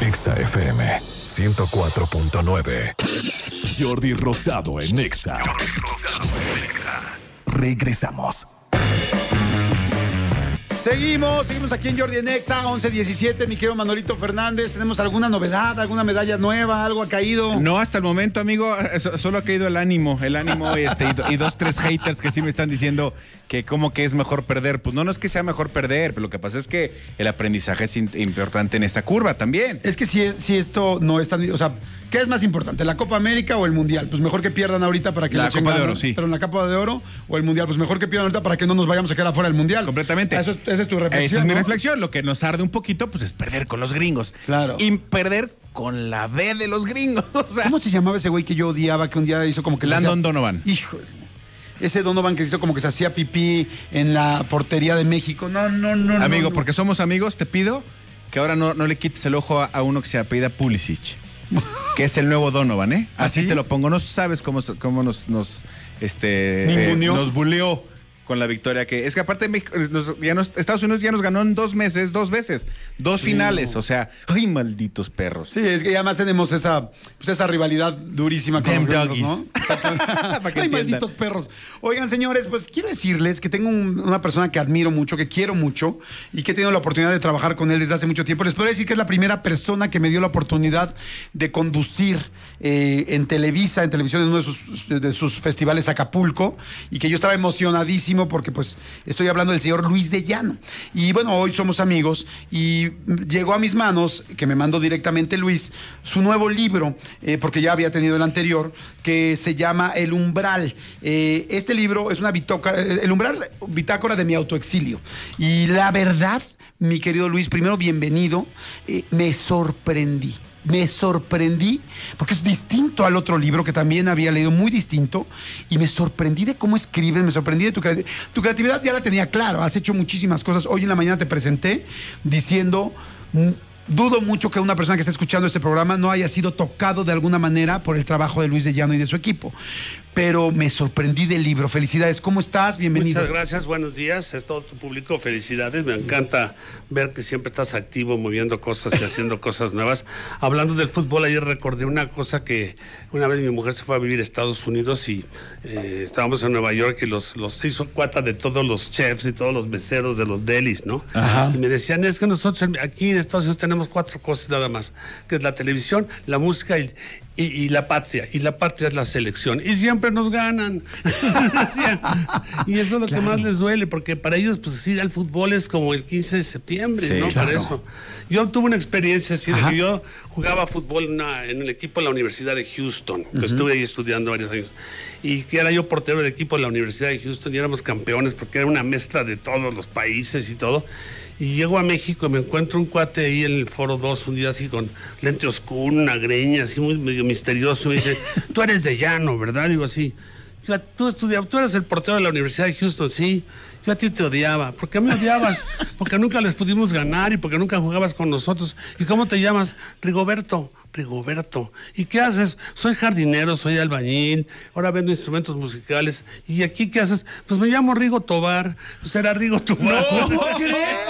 Exa FM 104.9. Jordi Rosado en Exa. Regresamos. Seguimos, seguimos aquí en Jordi Nexa, 11-17, mi querido Manolito Fernández. ¿Tenemos alguna novedad, alguna medalla nueva, algo ha caído? No, hasta el momento, amigo, solo ha caído el ánimo, el ánimo este, y, y, dos, tres haters que sí me están diciendo que como que es mejor perder. Pues no, no es que sea mejor perder, pero lo que pasa es que el aprendizaje es importante en esta curva también. Es que si, e, si esto no es tan... O sea, ¿qué es más importante, la Copa América o el Mundial? Pues mejor que pierdan ahorita para que... La Copa de Oro, sí. Pero en la Copa de Oro o el Mundial, pues mejor que pierdan ahorita para que no nos vayamos a quedar afuera del Mundial. Completamente. Eso esa es tu reflexión. es mi reflexión. Lo que nos arde un poquito, pues es perder con los gringos. Claro. Y perder con la B de los gringos. ¿Cómo se llamaba ese güey que yo odiaba que un día hizo como que. Landon hacía... Donovan. Hijo ese Donovan que hizo como que se hacía pipí en la portería de México. No, no, no. Amigo, no, porque somos amigos, te pido que ahora no, no le quites el ojo a, uno que se apellida Pulisic, que es el nuevo Donovan, ¿eh? ¿Ah, Así te lo pongo. No sabes cómo, cómo nos, nos, este, nos buleó con la victoria que es que aparte Estados Unidos ya nos ganó en dos meses, dos veces, dos finales, o sea, ay malditos perros. Sí, es que además tenemos esa, pues, esa rivalidad durísima con los ¿no? ay malditos perros. Oigan señores, pues quiero decirles que tengo una persona que admiro mucho, que quiero mucho y que he tenido la oportunidad de trabajar con él desde hace mucho tiempo. Les puedo decir que es la primera persona que me dio la oportunidad de conducir eh, en Televisa, en televisión en uno de sus, de sus festivales Acapulco y que yo estaba emocionadísimo porque pues estoy hablando del señor Luis de Llano. Y bueno, hoy somos amigos y llegó a mis manos, que me mandó directamente Luis, su nuevo libro, eh, porque ya había tenido el anterior, que se llama El Umbral. Eh, este libro es una bitácora, eh, El Umbral, bitácora de mi autoexilio. Y la verdad, mi querido Luis, primero bienvenido, me sorprendí me sorprendí, porque es distinto al otro libro que también había leído, muy distinto, y me sorprendí de cómo escribes, me sorprendí de tu creatividad. Tu creatividad ya la tenía claro, has hecho muchísimas cosas. Hoy en la mañana te presenté diciendo... Mm, dudo mucho que una persona que está escuchando este programa no haya sido tocado de alguna manera por el trabajo de Luis de Llano y de su equipo pero me sorprendí del libro. Felicidades, ¿cómo estás? Bienvenido. Muchas gracias, buenos días. Es todo tu público, felicidades. Me encanta ver que siempre estás activo, moviendo cosas y haciendo cosas nuevas. Hablando del fútbol, ayer recordé una cosa que una vez mi mujer se fue a vivir a Estados Unidos y eh, estábamos en Nueva York y los, los hizo cuata de todos los chefs y todos los meseros de los delis, ¿no? Y me decían, es que nosotros aquí en Estados Unidos tenemos cuatro cosas nada más, que es la televisión, la música y, y, la patria, y la patria es la selección. Y siempre nos ganan. y eso es lo que más les duele, porque para ellos, pues sí el fútbol es como el 15 de septiembre, ¿no? eso. Yo tuve una experiencia así yo jugaba fútbol en el equipo de la Universidad de Houston, estuve ahí estudiando varios años. Y que era yo portero del equipo de la Universidad de Houston y éramos campeones porque era una mezcla de todos los países y todo. Y llego a México y me encuentro un cuate ahí en el Foro 2 un día así con lente oscuro, una greña, así muy misterioso. y dice, tú eres de llano, ¿verdad? Digo así. tú estudiabas, tú eres el portero de la Universidad de Houston, sí. Yo a ti te odiaba. ¿Por qué me odiabas? Porque nunca les pudimos ganar y porque nunca jugabas con nosotros. ¿Y cómo te llamas? Rigoberto. Rigoberto. ¿Y qué haces? Soy jardinero, soy albañil, ahora vendo instrumentos musicales. ¿Y aquí qué haces? Pues me llamo Rigo Tobar. Pues era Rigo Tobar. ¡No! ¿Qué?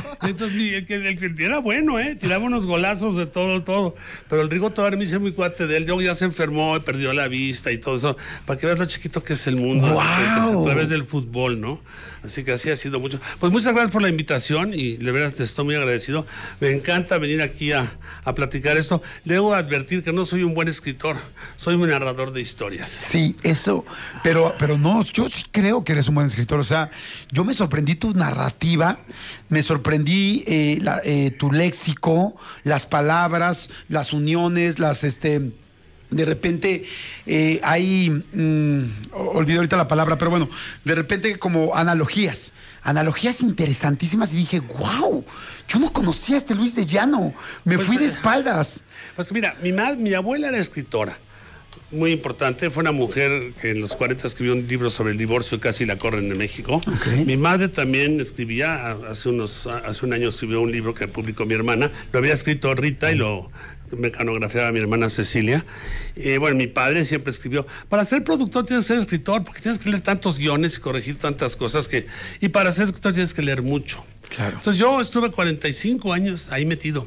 Entonces, el que, era bueno, ¿eh? Tiraba unos golazos de todo, todo. Pero el Rigo todavía me hice muy cuate de él. ya se enfermó, perdió la vista y todo eso. Para que veas lo chiquito que es el mundo. A través del fútbol, ¿no? Así que así ha sido mucho. Pues muchas gracias por la invitación y de verdad te estoy muy agradecido. Me encanta venir aquí a, a platicar esto. Debo advertir que no soy un buen escritor, soy un narrador de historias. Sí, eso, pero, pero no, yo sí creo que eres un buen escritor. O sea, yo me sorprendí tu narrativa, me sorprendí eh, eh, tu léxico, las palabras, las uniones, las este de repente eh, hay, mm, ahorita la palabra, pero bueno, de repente como analogías, analogías interesantísimas y dije, wow, yo no conocía a este Luis de Llano, me pues, fui de espaldas. Pues mira, mi, mi abuela era escritora muy importante. Fue una mujer que en los 40 escribió un libro sobre el divorcio y casi la corren en México. Mi madre también escribía, hace, unos, hace un año escribió un libro que publicó mi hermana. Lo había escrito Rita y lo mecanografiaba mi hermana Cecilia. bueno, mi padre siempre escribió. Para ser productor tienes que ser escritor, porque tienes que leer tantos guiones y corregir tantas cosas que. Y para ser escritor tienes que leer mucho. Claro. Entonces yo estuve 45 años ahí metido.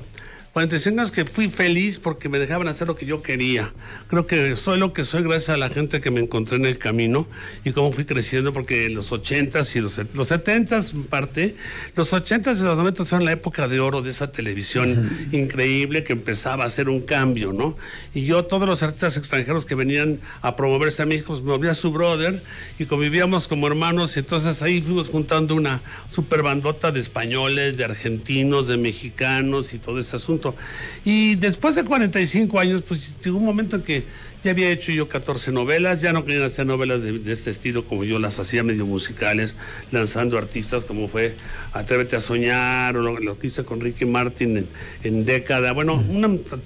45 años que fui feliz porque me dejaban hacer lo que yo quería. Creo que soy lo que soy gracias a la gente que me encontré en el camino y cómo fui creciendo, porque los 80s y los, setentas 70 parte, los 80s y los 90s son la época de oro de esa televisión increíble que empezaba a hacer un cambio, ¿no? Y yo, todos los artistas extranjeros que venían a promoverse a México, pues, me volví a su brother y convivíamos como hermanos, y entonces ahí fuimos juntando una superbandota de españoles, de argentinos, de mexicanos y todo ese asunto. Y después de 45 años, pues llegó un momento en que ya había hecho yo 14 novelas, ya no quería hacer novelas de, este estilo como yo las hacía, medio musicales, lanzando artistas como fue Atrévete a Soñar, o lo, que hice con Ricky Martin en, década. Bueno,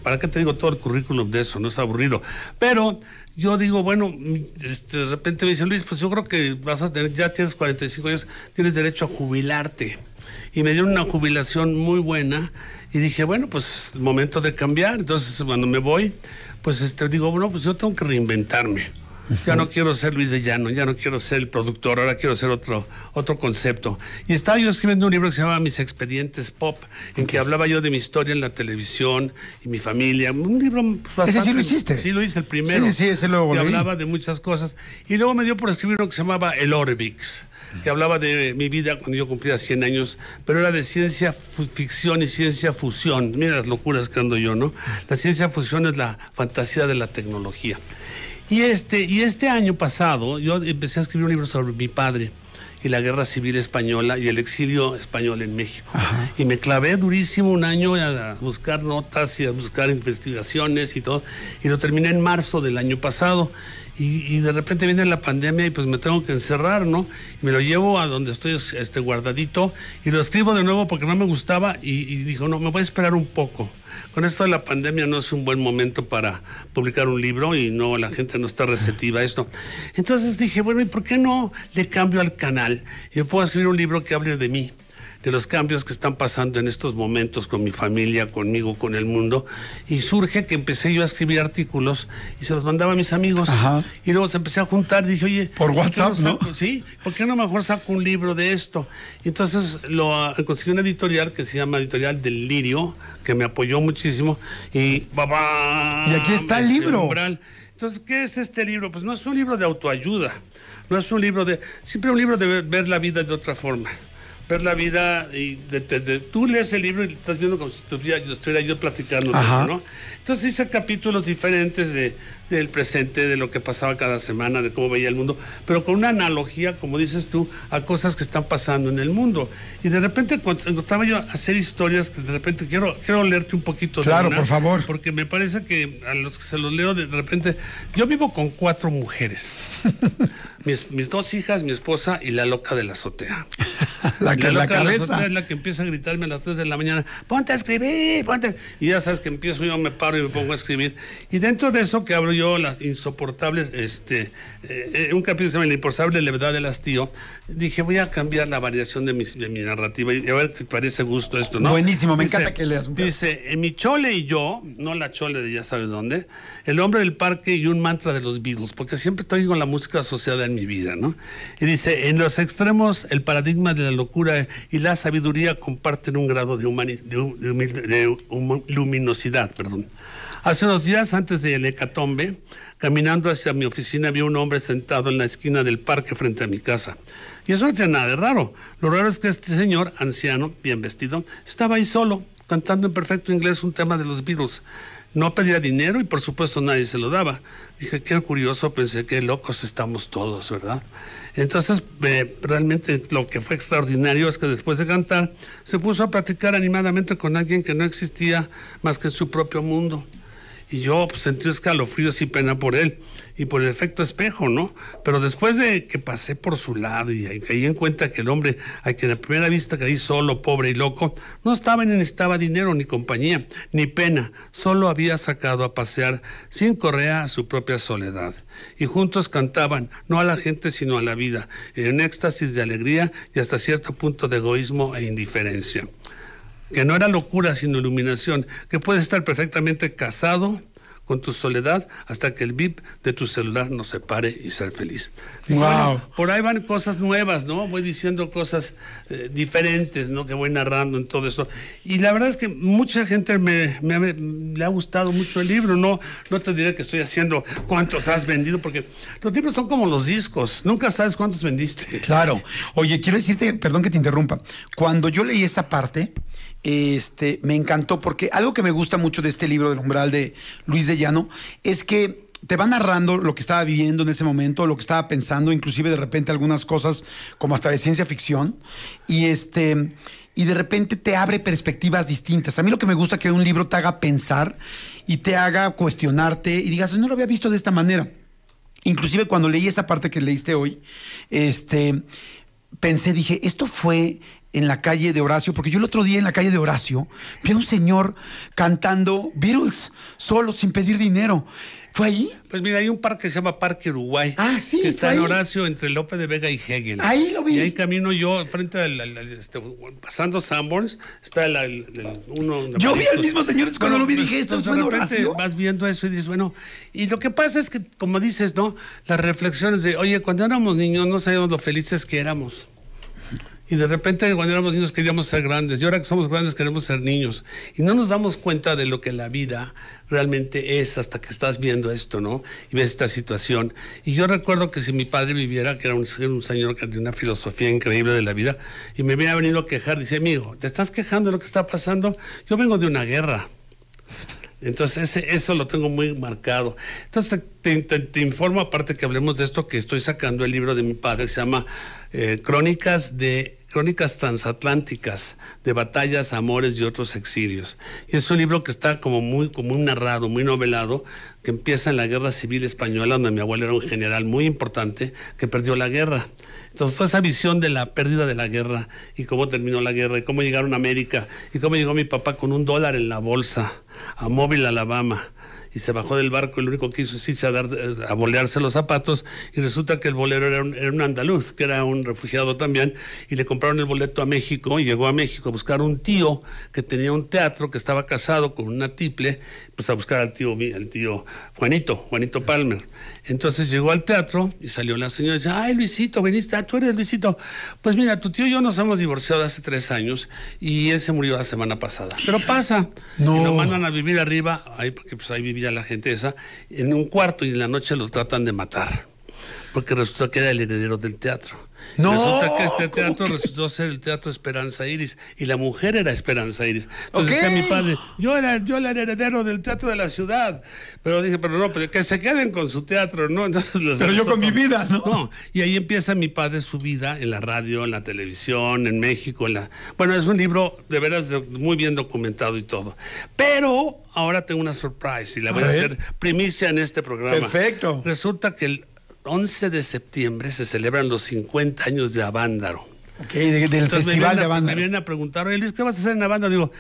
¿para qué te digo todo el currículum de eso? No es aburrido. Pero yo digo, bueno, este, de repente me dicen, Luis, pues yo creo que vas a ya tienes 45 años, tienes derecho a jubilarte. Y me dieron una jubilación muy buena y dije, bueno, pues momento de cambiar. Entonces, cuando me voy, pues este, digo, bueno, pues yo tengo que reinventarme. Ya no quiero ser Luis de Llano, ya no quiero ser el productor, ahora quiero ser otro, otro concepto. Y estaba yo escribiendo un libro que se llamaba Mis expedientes pop, en que hablaba yo de mi historia en la televisión y mi familia. Un libro pues, ¿Ese sí lo hiciste? Sí, lo hice, el primero. Sí, sí, ese luego Y hablaba de muchas cosas. Y luego me dio por escribir lo que se llamaba El Orbix que hablaba de mi vida cuando yo cumplía 100 años, pero era de ciencia ficción y ciencia fusión. Mira las locuras que ando yo, ¿no? La ciencia fusión es la fantasía de la tecnología. Y este, y este año pasado yo empecé a escribir un libro sobre mi padre y la guerra civil española y el exilio español en México. Y me clavé durísimo un año a buscar notas y a buscar investigaciones y todo. Y lo terminé en marzo del año pasado y, de repente viene la pandemia y pues me tengo que encerrar, ¿no? me lo llevo a donde estoy este, guardadito y lo escribo de nuevo porque no me gustaba y, y dijo, no, me voy a esperar un poco. Con esto de la pandemia no es un buen momento para publicar un libro y no, la gente no está receptiva a esto. Entonces dije, bueno, ¿y por qué no le cambio al canal? Yo puedo escribir un libro que hable de mí de los cambios que están pasando en estos momentos con mi familia, conmigo, con el mundo. Y surge que empecé yo a escribir artículos y se los mandaba a mis amigos. Y luego se empecé a juntar. Dije, oye. Por WhatsApp, no, Sí, ¿por qué no mejor saco un libro de esto? Entonces lo ah, conseguí una editorial que se llama Editorial del Lirio, que me apoyó muchísimo. Y ¡babá! Y aquí está el libro. Entonces, ¿qué es este libro? Pues no es un libro de autoayuda. No es un libro de. Siempre un libro de ver la vida de otra forma ver la vida y de, tú lees el libro y estás viendo como si estuviera yo, estuviera yo platicando, ¿no? Entonces hice capítulos diferentes de, del presente, de lo que pasaba cada semana, de cómo veía el mundo, pero con una analogía, como dices tú, a cosas que están pasando en el mundo. Y de repente cuando estaba yo hacer historias que de repente quiero, quiero leerte un poquito. Claro, de Claro, por favor. Porque me parece que a los que se los leo de repente, yo vivo con cuatro mujeres. mis, dos hijas, mi esposa y la loca de la azotea. la que la, loca De la azotea es la que empieza a gritarme a las 3 de la mañana, ponte a escribir, ponte. Y ya sabes que empiezo yo, me paro me pongo a escribir. Y dentro de eso que abro yo, las insoportables, este, eh, eh, un capítulo que se llama La imposable levedad del hastío, dije, voy a cambiar la variación de mi, narrativa y a ver te parece gusto esto, ¿no? Buenísimo, me encanta que leas. Dice, mi chole y yo, no la chole de ya sabes dónde, el hombre del parque y un mantra de los Beatles, porque siempre estoy con la música asociada en mi vida, ¿no? Y dice, en los extremos, el paradigma de la locura y la sabiduría comparten un grado de, de, luminosidad, perdón. Hace unos días antes del hecatombe, caminando hacia mi oficina, vi un hombre sentado en la esquina del parque frente a mi casa. Y eso no tiene nada de raro. Lo raro es que este señor, anciano, bien vestido, estaba ahí solo, cantando en perfecto inglés un tema de los Beatles. No pedía dinero y por supuesto nadie se lo daba. Dije, qué curioso, pensé, qué locos estamos todos, ¿verdad? Entonces, eh, realmente lo que fue extraordinario es que después de cantar, se puso a platicar animadamente con alguien que no existía más que en su propio mundo y yo pues, sentí escalofríos y pena por él y por el efecto espejo, ¿no? Pero después de que pasé por su lado y caí en cuenta que el hombre a quien a primera vista caí solo, pobre y loco, no estaba ni necesitaba dinero, ni compañía, ni pena, solo había sacado a pasear sin correa a su propia soledad. Y juntos cantaban, no a la gente, sino a la vida, en éxtasis de alegría y hasta cierto punto de egoísmo e indiferencia que no era locura sino iluminación, que puedes estar perfectamente casado con tu soledad hasta que el VIP de tu celular nos separe y ser feliz. Wow. por ahí van cosas nuevas, ¿no? Voy diciendo cosas eh, diferentes, ¿no? Que voy narrando en todo eso. Y la verdad es que mucha gente me, le ha gustado mucho el libro, ¿no? No te diré que estoy haciendo cuántos has vendido, porque los libros son como los discos, nunca sabes cuántos vendiste. Claro. Oye, quiero decirte, perdón que te interrumpa, cuando yo leí esa parte, este, me encantó porque algo que me gusta mucho de este libro del umbral de Luis de Llano es que te va narrando lo que estaba viviendo en ese momento, lo que estaba pensando, inclusive de repente algunas cosas como hasta de ciencia ficción. Y este y de repente te abre perspectivas distintas. A mí lo que me gusta es que un libro te haga pensar y te haga cuestionarte y digas, no lo había visto de esta manera. Inclusive cuando leí esa parte que leíste hoy, este pensé, dije, esto fue en la calle de Horacio, porque yo el otro día en la calle de Horacio vi a un señor cantando Beatles, solo, sin pedir dinero. ¿Fue ahí? Pues mira, hay un parque que se llama Parque Uruguay. Ah, sí. Que está en Horacio entre López de Vega y Hegel. Ahí lo vi. Y ahí camino yo, frente al. Este, pasando Sanborns, está el. uno, yo vi al mismo señor, cuando lo vi dije, pues, esto es pues, de repente Horacio? Vas viendo eso y dices, bueno. Y lo que pasa es que, como dices, ¿no? Las reflexiones de, oye, cuando éramos niños no sabíamos lo felices que éramos. Y de repente cuando éramos niños queríamos ser grandes y ahora que somos grandes queremos ser niños. Y no nos damos cuenta de lo que la vida realmente es hasta que estás viendo esto, ¿no? Y ves esta situación. Y yo recuerdo que si mi padre viviera, que era un, señor que tenía una filosofía increíble de la vida, y me hubiera venido a quejar, dice, amigo, ¿te estás quejando de lo que está pasando? Yo vengo de una guerra. Entonces, eso lo tengo muy marcado. Entonces, te, informo, aparte que hablemos de esto, que estoy sacando el libro de mi padre, que se llama eh, Crónicas de crónicas transatlánticas de batallas, amores y otros exilios. Y es un libro que está como muy, como muy narrado, muy novelado, que empieza en la Guerra Civil Española, donde mi abuelo era un general muy importante que perdió la guerra. Entonces, toda esa visión de la pérdida de la guerra y cómo terminó la guerra y cómo llegaron a América y cómo llegó mi papá con un dólar en la bolsa a Móvil, Alabama se bajó del barco y lo único que hizo es irse a, bolearse los zapatos y resulta que el bolero era un, era un, andaluz, que era un refugiado también, y le compraron el boleto a México y llegó a México a buscar un tío que tenía un teatro, que estaba casado con una tiple, pues a buscar al tío, al tío Juanito, Juanito Palmer. Entonces llegó al teatro y salió la señora y dice, ay Luisito, veniste, ah, tú eres Luisito. Pues mira, tu tío y yo nos hemos divorciado hace tres años y él se murió la semana pasada. Pero pasa, no. Y lo mandan a vivir arriba, ahí, porque pues ahí vivía la gente esa, en un cuarto y en la noche lo tratan de matar porque resultó que era el heredero del teatro. No, resulta que este teatro resultó ser el teatro Esperanza Iris y la mujer era Esperanza Iris. Entonces decía mi padre, yo era, yo era el heredero del teatro de la ciudad, pero dije, pero no, pero pues, que se queden con su teatro, ¿no? pero yo con mi vida, ¿no? ¿no? Y ahí empieza mi padre su vida en la radio, en la televisión, en México, en la... Bueno, es un libro de veras muy bien documentado y todo. Pero ahora tengo una surprise y la voy a hacer primicia en este programa. Perfecto. Resulta que el 11 de septiembre se celebran los 50 años de Avándaro. Ok, del Festival de Avándaro. Me vienen a preguntar, Luis, ¿qué vas a hacer en Avándaro? Digo,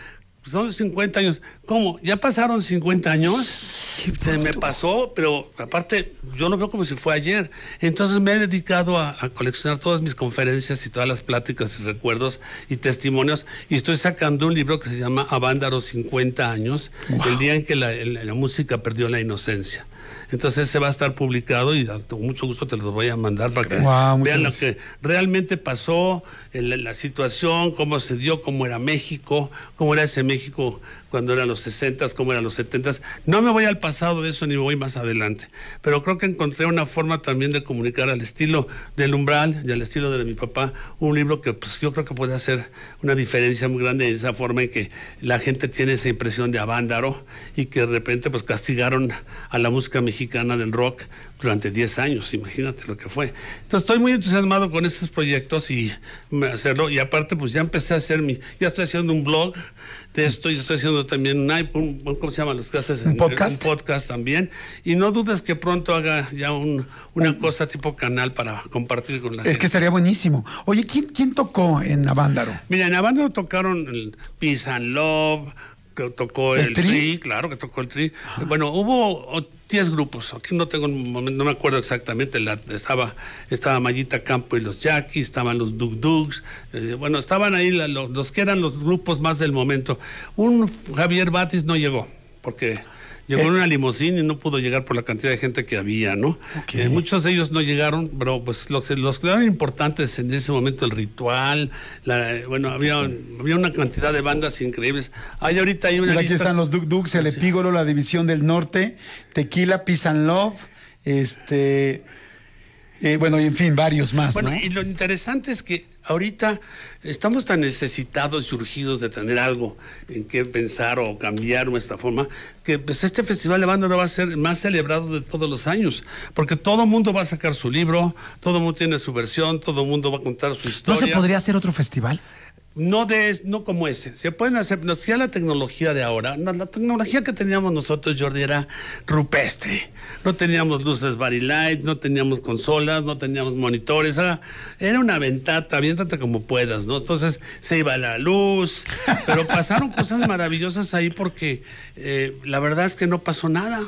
pues, son 50 años. ¿Cómo? ¿Ya pasaron 50 años? Se me pasó, pero aparte yo no veo como si fue ayer. Entonces me he dedicado a, coleccionar todas mis conferencias y todas las pláticas y recuerdos y testimonios. Y estoy sacando un libro que se llama Avándaro 50 años, el día en que la música perdió la inocencia. Entonces se va a estar publicado y con mucho gusto te los voy a mandar para que vean lo que realmente pasó, la, la situación, cómo se dio, cómo era México, cómo era ese México cuando eran los 60, cómo eran los 70s. No me voy al pasado de eso ni me voy más adelante, pero creo que encontré una forma también de comunicar al estilo del umbral y al estilo de mi papá un libro que pues, yo creo que puede hacer una diferencia muy grande en esa forma en que la gente tiene esa impresión de avándaro y que de repente pues castigaron a la música mexicana del rock durante 10 años, imagínate lo que fue. Entonces estoy muy entusiasmado con estos proyectos y hacerlo, y aparte pues ya empecé a hacer mi, ya estoy haciendo un blog de esto, y estoy haciendo también un, ¿cómo se llaman los clases? ¿Un, eh, un podcast. también, y no dudes que pronto haga ya una cosa tipo canal para compartir con la es gente. Es que estaría buenísimo. Oye, ¿quién, quién tocó en Avándaro? Mira, en Avándaro tocaron Peace and Love, que tocó el, tri? claro, que tocó el Tri. Bueno, hubo 10 grupos, aquí no tengo momento, un no me acuerdo exactamente, estaba, estaba Mayita Campo y los Jackies, estaban los Dug Dugs, eh, bueno, estaban ahí los, los, que eran los grupos más del momento. Un Javier Batis no llegó, porque Llegó en eh, una limusina y no pudo llegar por la cantidad de gente que había, ¿no? Eh, muchos de ellos no llegaron, pero pues los, los que eran importantes en ese momento, el ritual, bueno, había, había una cantidad de bandas increíbles. Ahí ahorita hay una pues están los Duk Duks, el Epígolo, la División del Norte, Tequila, Peace Love, este... Eh, bueno, y en fin, varios más. Bueno, y lo interesante es que ahorita estamos tan necesitados y surgidos de tener algo en qué pensar o cambiar nuestra forma, que pues, este Festival de Banda va a ser más celebrado de todos los años, porque todo mundo va a sacar su libro, todo mundo tiene su versión, todo mundo va a contar su historia. ¿No se podría hacer otro festival? no, de, no como ese. Se pueden hacer, no, ya la tecnología de ahora, la tecnología que teníamos nosotros, Jordi, era rupestre. No teníamos luces body no teníamos consolas, no teníamos monitores, era, una ventata, aviéntate como puedas, ¿no? Entonces se iba la luz, pero pasaron cosas maravillosas ahí porque eh, la verdad es que no pasó nada.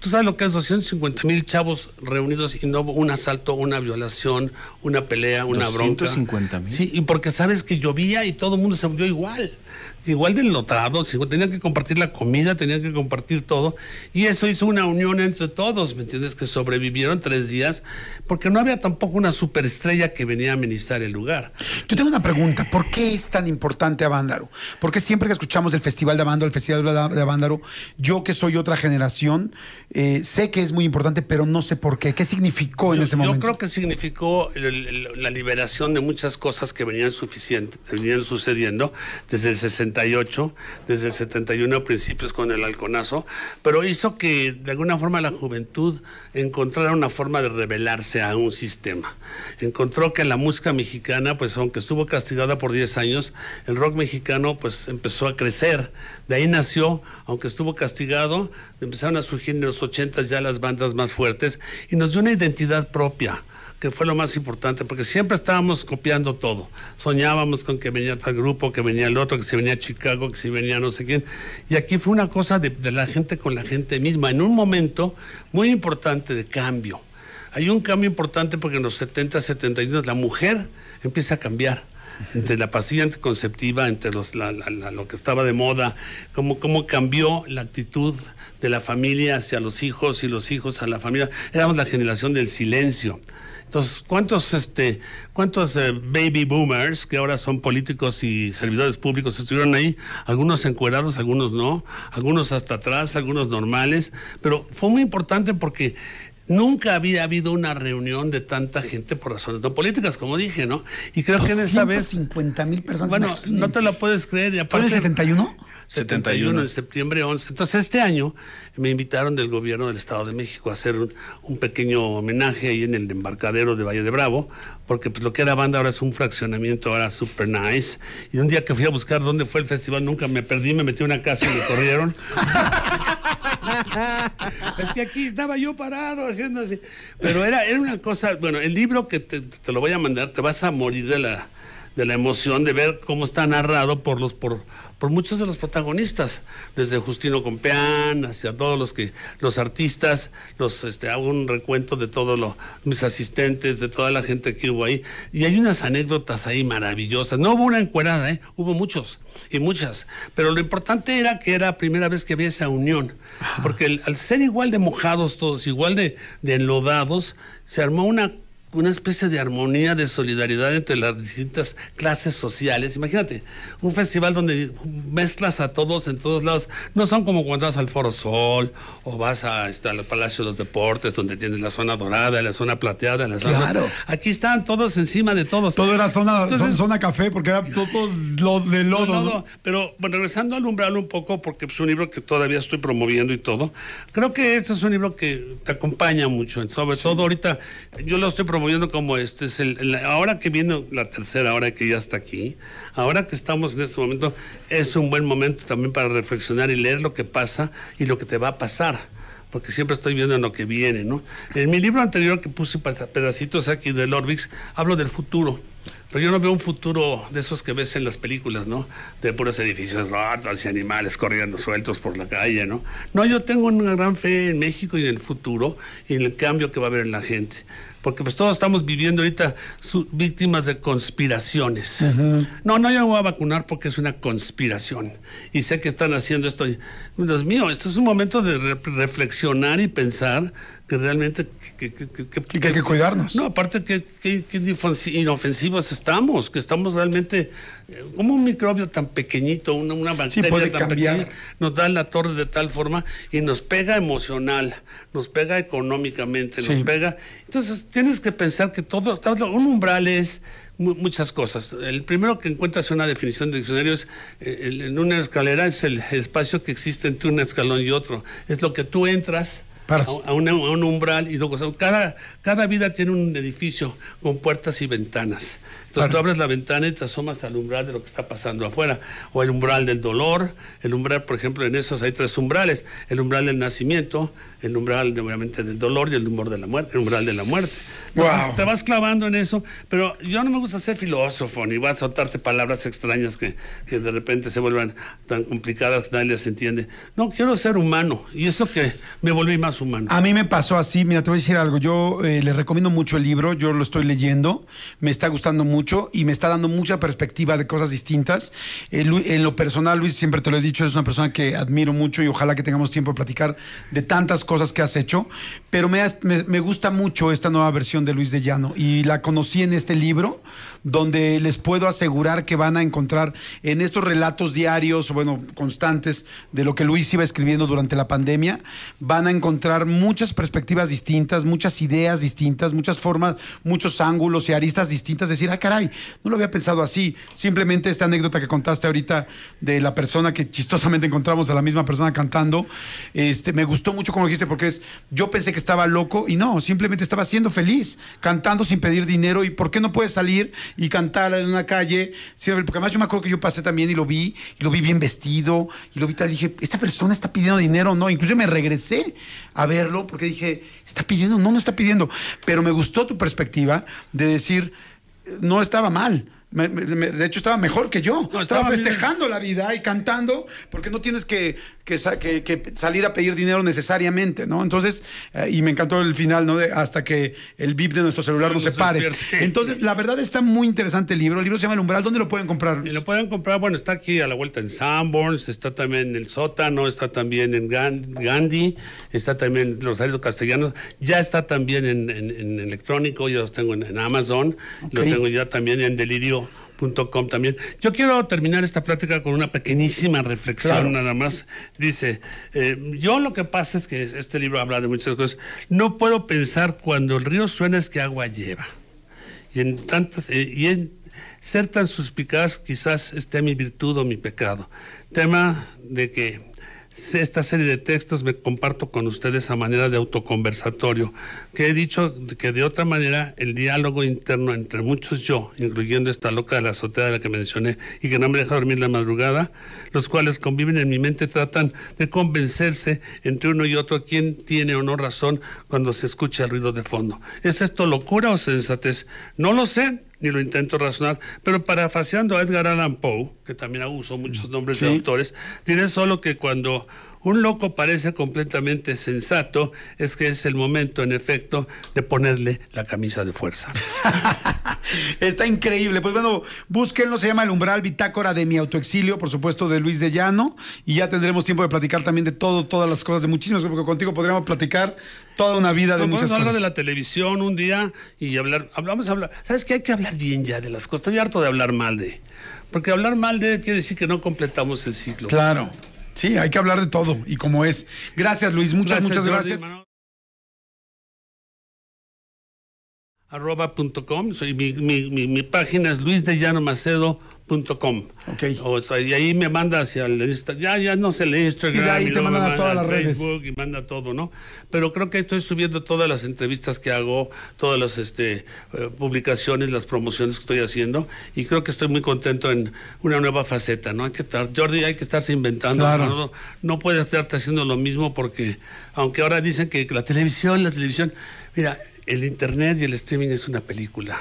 ¿Tú sabes lo que es 250 mil chavos reunidos y no un asalto, una violación, una pelea, una bronca? 250 mil. Sí, y porque sabes que llovía y todo el mundo se murió igual igual del tenían que compartir la comida, tenían que compartir todo, y eso hizo una unión entre todos, ¿me entiendes? Que sobrevivieron tres días, porque no había tampoco una superestrella que venía a ministrar el lugar. Yo tengo una pregunta, ¿por qué es tan importante Avándaro? Porque siempre que escuchamos del Festival de Avándaro, el Festival de yo que soy otra generación, eh, sé que es muy importante, pero no sé por qué. ¿Qué significó en ese momento? Yo creo que significó la liberación de muchas cosas que venían, venían sucediendo desde el 60 78, desde el 71 a principios con el halconazo, pero hizo que de alguna forma la juventud encontrara una forma de rebelarse a un sistema. Encontró que la música mexicana, pues aunque estuvo castigada por 10 años, el rock mexicano pues empezó a crecer. De ahí nació, aunque estuvo castigado, empezaron a surgir en los 80 ya las bandas más fuertes y nos dio una identidad propia que fue lo más importante, porque siempre estábamos copiando todo. Soñábamos con que venía tal grupo, que venía el otro, que si venía Chicago, que si venía no sé quién. Y aquí fue una cosa de, la gente con la gente misma, en un momento muy importante de cambio. Hay un cambio importante porque en los 70, 71 la mujer empieza a cambiar entre la pastilla anticonceptiva, entre los, lo que estaba de moda, cómo, cómo cambió la actitud de la familia hacia los hijos y los hijos a la familia. Éramos la generación del silencio. Entonces, ¿cuántos, este, cuántos eh, baby boomers que ahora son políticos y servidores públicos estuvieron ahí? Algunos encuerados, algunos no, algunos hasta atrás, algunos normales, pero fue muy importante porque Nunca había habido una reunión de tanta gente por razones no políticas, como dije, ¿no? Y creo que en esta vez. 50 mil personas. Bueno, no te lo puedes creer. Y aparte, el 71? 71, en septiembre 11. Entonces, este año me invitaron del gobierno del Estado de México a hacer un, pequeño homenaje ahí en el embarcadero de Valle de Bravo, porque pues, lo que era banda ahora es un fraccionamiento, ahora super nice. Y un día que fui a buscar dónde fue el festival, nunca me perdí, me metí en una casa y me corrieron. es que aquí estaba yo parado haciendo así. Pero era, era una cosa, bueno, el libro que te lo voy a mandar, te vas a morir de la de la emoción de ver cómo está narrado por los por, por muchos de los protagonistas, desde Justino Compeán hacia todos los que los artistas, los este hago un recuento de todos los mis asistentes, de toda la gente que hubo ahí y hay unas anécdotas ahí maravillosas. No hubo una encuerada, ¿eh? hubo muchos y muchas, pero lo importante era que era la primera vez que había esa unión, porque al ser igual de mojados todos, igual de enlodados, se armó una una especie de armonía, de solidaridad entre las distintas clases sociales. Imagínate, un festival donde mezclas a todos en todos lados. No son como cuando vas al Foro Sol o vas a, está, al Palacio de los Deportes, donde tienes la zona dorada, la zona plateada, la zona... Aquí están todos encima de todos. Todo era zona, zona café, porque era todos lo de lodo. Pero bueno, regresando al umbral un poco, porque pues, es un libro que todavía estoy promoviendo y todo, creo que este es un libro que te acompaña mucho, sobre todo ahorita yo lo estoy promoviendo viendo como este. Es el, ahora que viene la tercera, hora que ya está aquí, ahora que estamos en este momento, es un buen momento también para reflexionar y leer lo que pasa y lo que te va a pasar porque siempre estoy viendo lo que viene, ¿no? En mi libro anterior que puse pedacitos aquí de Orbix, hablo del futuro. Pero yo no veo un futuro de esos que ves en las películas, ¿no? De puros edificios rotos y animales corriendo sueltos por la calle, ¿no? No, yo tengo una gran fe en México y en el futuro y en el cambio que va a haber en la gente porque pues todos estamos viviendo ahorita víctimas de conspiraciones. No, no, yo me voy a vacunar porque es una conspiración. Y sé que están haciendo esto. Dios mío, esto es un momento de reflexionar y pensar que realmente que, que, hay que cuidarnos. No, aparte que, inofensivos estamos, que estamos realmente eh, como un microbio tan pequeñito, una, una bacteria tan pequeña, nos da la torre de tal forma y nos pega emocional, nos pega económicamente, nos pega. Entonces tienes que pensar que todo, un umbral es muchas cosas. El primero que encuentras en una definición de diccionario es, eh, en una escalera es el espacio que existe entre un escalón y otro. Es lo que tú entras a, un umbral y dos cosas. cada, cada vida tiene un edificio con puertas y ventanas tú abres la ventana y te asomas al umbral de lo que está pasando afuera, o el umbral del dolor, el umbral, por ejemplo, en esos hay tres umbrales, el umbral del nacimiento, el umbral obviamente del dolor y el umbral de la muerte, el umbral de la muerte. Te vas clavando en eso, pero yo no me gusta ser filósofo ni voy a soltarte palabras extrañas que, de repente se vuelvan tan complicadas que nadie las entiende. No, quiero ser humano y eso que me volví más humano. A mí me pasó así, mira, te voy a decir algo, yo eh, les recomiendo mucho el libro, yo lo estoy leyendo, me está gustando mucho y me está dando mucha perspectiva de cosas distintas. Eh, en lo personal, Luis, siempre te lo he dicho, es una persona que admiro mucho y ojalá que tengamos tiempo de platicar de tantas cosas que has hecho, pero me, me gusta mucho esta nueva versión de Luis de Llano y la conocí en este libro donde les puedo asegurar que van a encontrar en estos relatos diarios, bueno, constantes de lo que Luis iba escribiendo durante la pandemia, van a encontrar muchas perspectivas distintas, muchas ideas distintas, muchas formas, muchos ángulos y aristas distintas, decir, ah, caray, no lo había pensado así, simplemente esta anécdota que contaste ahorita de la persona que chistosamente encontramos a la misma persona cantando, este, me gustó mucho como dijiste porque es, yo pensé que estaba loco y no, simplemente estaba siendo feliz, cantando sin pedir dinero y ¿por qué no puedes salir y cantar en una calle. Porque además yo me acuerdo que yo pasé también y lo vi, y lo vi bien vestido, y lo vi tal, y dije, esta persona está pidiendo dinero, o no. Incluso me regresé a verlo porque dije, ¿está pidiendo? No, no está pidiendo. Pero me gustó tu perspectiva de decir, no estaba mal de hecho, estaba mejor que yo. estaba, festejando la vida y cantando, porque no tienes que, que, salir a pedir dinero necesariamente, ¿no? Entonces, eh, y me encantó el final, ¿no? hasta que el VIP de nuestro celular no se pare. Entonces, la verdad está muy interesante el libro. El libro se llama El Umbral. ¿Dónde lo pueden comprar? Y lo pueden comprar, bueno, está aquí a la vuelta en Sanborns, está también en el sótano, está también en Gandhi, está también en Rosario Castellanos, ya está también en, electrónico, ya lo tengo en, Amazon, lo tengo ya también en Delirio .com también. Yo quiero terminar esta plática con una pequeñísima reflexión nada más. Dice, eh, yo lo que pasa es que este libro habla de muchas cosas. No puedo pensar cuando el río suena es que agua lleva. Y en tantas eh, y en ser tan suspicaz quizás esté mi virtud o mi pecado. Tema de que esta serie de textos me comparto con ustedes a manera de autoconversatorio, que he dicho que de otra manera el diálogo interno entre muchos yo, incluyendo esta loca de la azotea de la que mencioné y que no me deja dormir la madrugada, los cuales conviven en mi mente tratan de convencerse entre uno y otro quién tiene o no razón cuando se escucha el ruido de fondo. ¿Es esto locura o sensatez? No lo sé, ni lo intento razonar, pero parafraseando a Edgar Allan Poe, que también abuso muchos mm. nombres de autores, diré solo que cuando un loco parece completamente sensato, es que es el momento, en efecto, de ponerle la camisa de fuerza. Está increíble. Pues bueno, búsquenlo, se llama El Umbral Bitácora de mi autoexilio, por supuesto, de Luis de Llano. Y ya tendremos tiempo de platicar también de todo, todas las cosas, de muchísimas, porque contigo podríamos platicar toda una vida de muchas cosas. hablar de la televisión un día y hablar, hablamos, hablar. ¿Sabes que Hay que hablar bien ya de las cosas. Estoy harto de hablar mal de. Porque hablar mal de quiere decir que no completamos el ciclo. Claro. Sí, hay que hablar de todo y como es. Gracias, Luis. Muchas, muchas gracias. Jordi, arroba.com, mi, mi, mi, mi, página es Luis de Llano Macedo o y ahí me manda hacia el Ya, ya no se lee Instagram. y te manda a todas las Facebook Y manda todo, ¿no? Pero creo que estoy subiendo todas las entrevistas que hago, todas las este, eh, publicaciones, las promociones que estoy haciendo. Y creo que estoy muy contento en una nueva faceta, ¿no? Hay que estar, Jordi, hay que estarse inventando. No, no puedes estarte haciendo lo mismo porque, aunque ahora dicen que la televisión, la televisión. Mira, el Internet y el streaming es una película.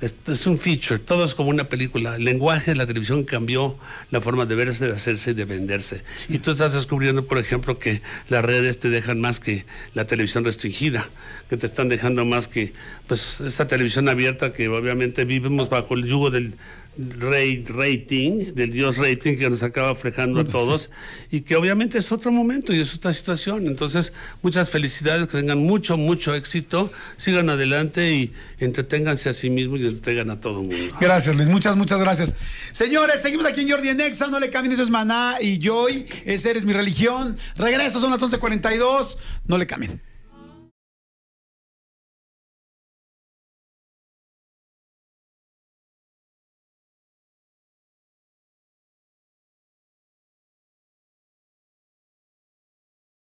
Es, un feature, todo es como una película. El lenguaje de la televisión cambió la forma de verse, de hacerse y de venderse. Y tú estás descubriendo, por ejemplo, que las redes te dejan más que la televisión restringida, que te están dejando más que pues esta televisión abierta que obviamente vivimos bajo el yugo del, rey, rating, del dios rating que nos acaba aflejando a todos y que obviamente es otro momento y es otra situación. Entonces, muchas felicidades, que tengan mucho, mucho éxito, sigan adelante y entreténganse a sí mismos y entretengan a todo el mundo. Gracias, Luis, muchas, muchas gracias. Señores, seguimos aquí en Jordi en Exa, no le cambien, eso es Maná y Joy, ese eres mi religión. Regreso, son las 11.42, no le cambien.